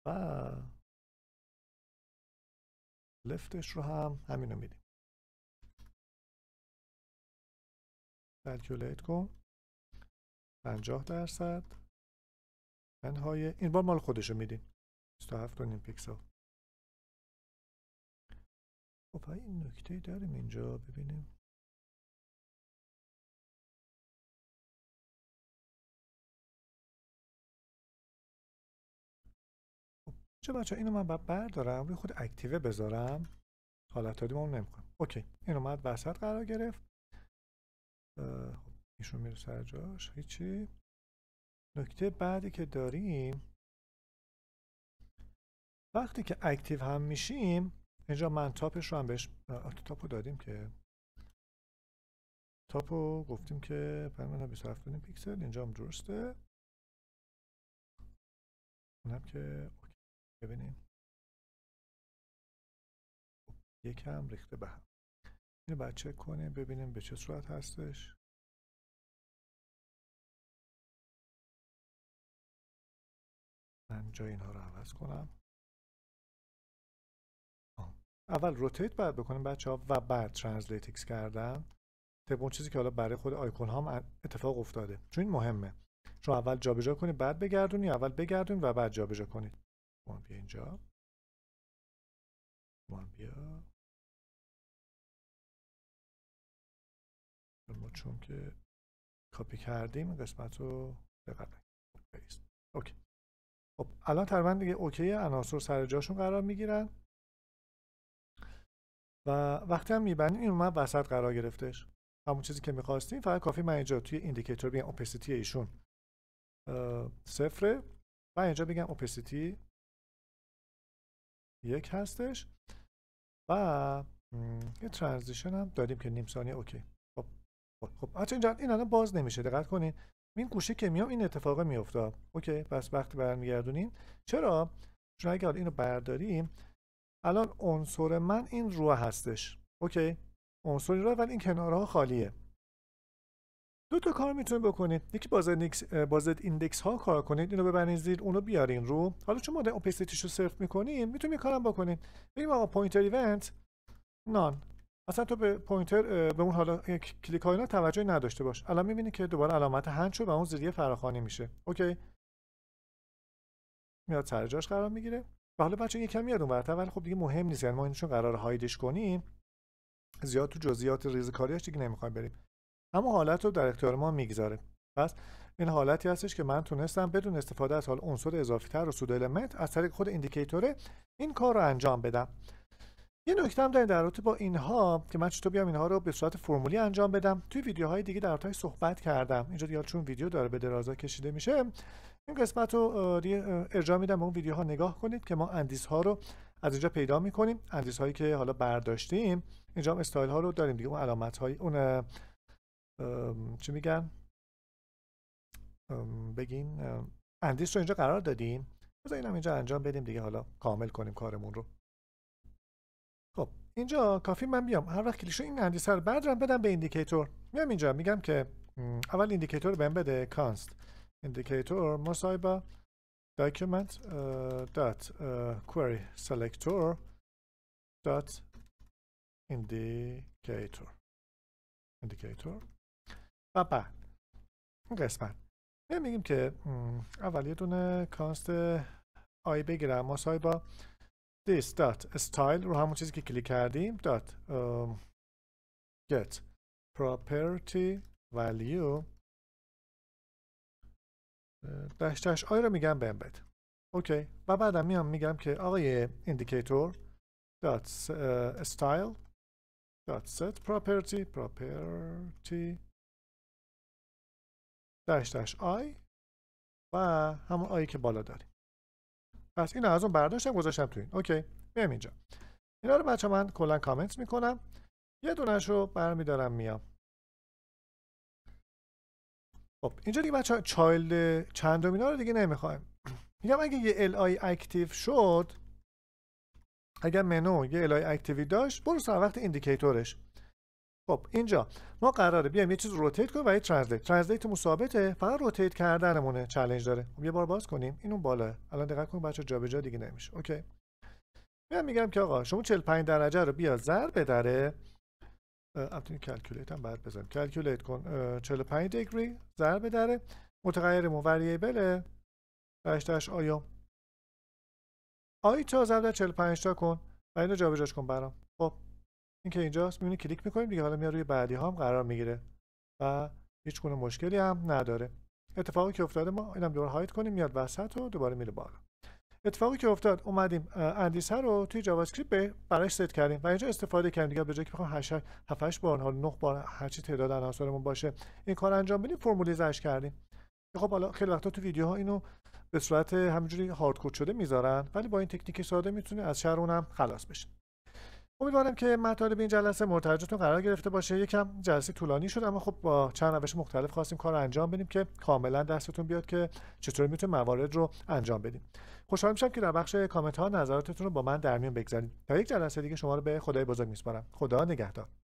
و لفتش رو هم همینو میدیم کلکولیت کن 50 درصد پنهای این بار مال خودشو میدیم 27 پیکسل خب این نکته داریم اینجا ببینیم خب، چه بچه اینو من بعد بردارم روی خود اکتیوه بذارم حالت دادیم اون نمیکنم اوکی این اومد وسط قرار گرفت خب ایشون میره سر جاش هیچی نکته بعدی که داریم وقتی که اکتیو هم میشیم اینجا من تاپش رو هم بهش تاپ دادیم که تاپ گفتیم که من 27 پیکسل اینجا هم درسته هم که اوکی. ببینیم خب، یکم ریخته به هم اینو باید کنیم ببینیم به چه صورت هستش من جای اینها رو عوض کنم اول روتیت باید بکنیم بچه ها و بعد ترنسلیت ایکس کردن طبق اون چیزی که حالا برای خود آیکون هم اتفاق افتاده چون این مهمه شما اول جابجا کنید بعد بگردونی اول بگردونید و بعد جابجا کنید ما بیا اینجا بیا ما چون که کپی کردیم قسمت رو دقت اوکی خب الان تقریبا دیگه اوکی عناصر سر جاشون قرار میگیرن و وقتی هم میبندیم این اومد وسط قرار گرفتش همون چیزی که میخواستیم فقط کافی من اینجا توی ایندیکیتور بگم اوپسیتی ایشون صفره و اینجا بگم اوپسیتی یک هستش و یه ترانزیشن هم داریم که نیم ثانیه اوکی خب خب, خب، اینجا این الان باز نمیشه دقت کنین این گوشه که میام این اتفاق میافتاد اوکی پس وقتی برمیگردونیم چرا چون اگر اینو برداریم الان عنصر من این رو هستش اوکی عنصر رو ولی این کنارها خالیه دو تا کار میتونید بکنید یکی با بازد ایندکس ها کار کنید اینو ببرین زیر اونو بیارین رو حالا چون ما اوپسیتیش رو صرف میکنیم میتونیم کارم بکنیم بگیم آقا پوینتر ایونت نان اصلا تو به پوینتر به اون حالا کلیک های توجهی نداشته باش الان میبینی که دوباره علامت هند شد و اون زیریه فراخانی میشه اوکی میاد سرجاش قرار میگیره و حالا بچه یکم میاد اون برتر ولی خب دیگه مهم نیست یعنی ما اینشون قرار هایدش کنیم زیاد تو جزئیات ریزکاریش دیگه نمیخوایم بریم اما حالت رو در اختیار ما میگذاره پس این حالتی هستش که من تونستم بدون استفاده از حال عنصر اضافی تر و سود المنت از طریق خود ایندیکیتوره این کار رو انجام بدم یه نکته هم داریم در رابطه با اینها که من چطور بیام اینها رو به صورت فرمولی انجام بدم توی ویدیوهای دیگه در رابطه صحبت کردم اینجا دیگه چون ویدیو داره به درازا کشیده میشه این قسمت رو ارجاع میدم به اون ویدیوها نگاه کنید که ما اندیس ها رو از اینجا پیدا میکنیم اندیس هایی که حالا برداشتیم اینجا هم استایل ها رو داریم دیگه اون علامت های اون چی میگن بگین اندیس رو اینجا قرار دادیم بذارین اینم اینجا انجام بدیم دیگه حالا کامل کنیم کارمون رو خب اینجا کافی من بیام هر وقت کلیشو این اندیسه رو بردارم بدم به ایندیکیتور میام اینجا میگم که اول ایندیکیتور بهم بده کانست ایندیکیتور مصاحبه document دات dot query selector dot و بعد بله. این قسمت میگیم که اول یه دونه کانست آی بگیرم مصاحبه this dot style رو همون چیزی که کلیک کردیم dot um, get property value دش دش آی رو میگم بهم بده اوکی و بعدم میام میگم که آقای indicator dot uh, style dot set property property دش دش آی و همون آیی که بالا داری پس این از اون برداشتم گذاشتم تو این اوکی میام اینجا اینا رو بچه من کلا کامنت میکنم یه دونش رو برمیدارم میام خب اینجا دیگه بچه چایلد چندم اینا رو دیگه نمیخوایم میگم اگه یه LI اکتیو شد اگر منو یه LI اکتیوی داشت برو سر وقت ایندیکیتورش خب اینجا ما قراره بیایم یه چیز روتیت کنیم و یه ترنسلیت ترنزلیت ثابته فقط روتیت کردنمونه چالش داره خب یه بار باز کنیم این اون بالا الان دقت کن بچه جابجا دیگه نمیشه اوکی میام میگم که آقا شما 45 درجه رو بیا ضرب دره البته کلکیولیت هم بعد بزنیم کلکیولیت کن 45 دیگری ضرب دره متغیرمون وریبل داش آیا آی تا ضرب 45 تا کن و اینو جابجاش کن برام خب این که اینجاست میبینی کلیک میکنیم دیگه حالا میاد روی بعدی ها هم قرار میگیره و هیچ گونه مشکلی هم نداره اتفاقی که افتاده ما اینم دوباره هایت کنیم میاد وسط و دوباره میره بالا اتفاقی که افتاد اومدیم اندیسه رو توی جاوا اسکریپت براش ست کردیم و اینجا استفاده کردیم دیگه به جای که بخوام 8 7 8 بار حالا 9 بار هر چی تعداد عناصرمون باشه این کار انجام بدیم فرمولیزش کردیم خب حالا خیلی وقتا تو ویدیوها اینو به صورت همینجوری هارد کد شده میذارن ولی با این تکنیک ساده میتونه از شر اونم خلاص بشه امیدوارم که مطالب این جلسه مرتجتون قرار گرفته باشه یکم جلسه طولانی شد اما خب با چند روش مختلف خواستیم کار انجام بدیم که کاملا دستتون بیاد که چطور میتونید موارد رو انجام بدیم خوشحال میشم که در بخش کامنت ها نظراتتون رو با من در میون بگذارید تا یک جلسه دیگه شما رو به خدای بزرگ میسپارم خدا نگهدار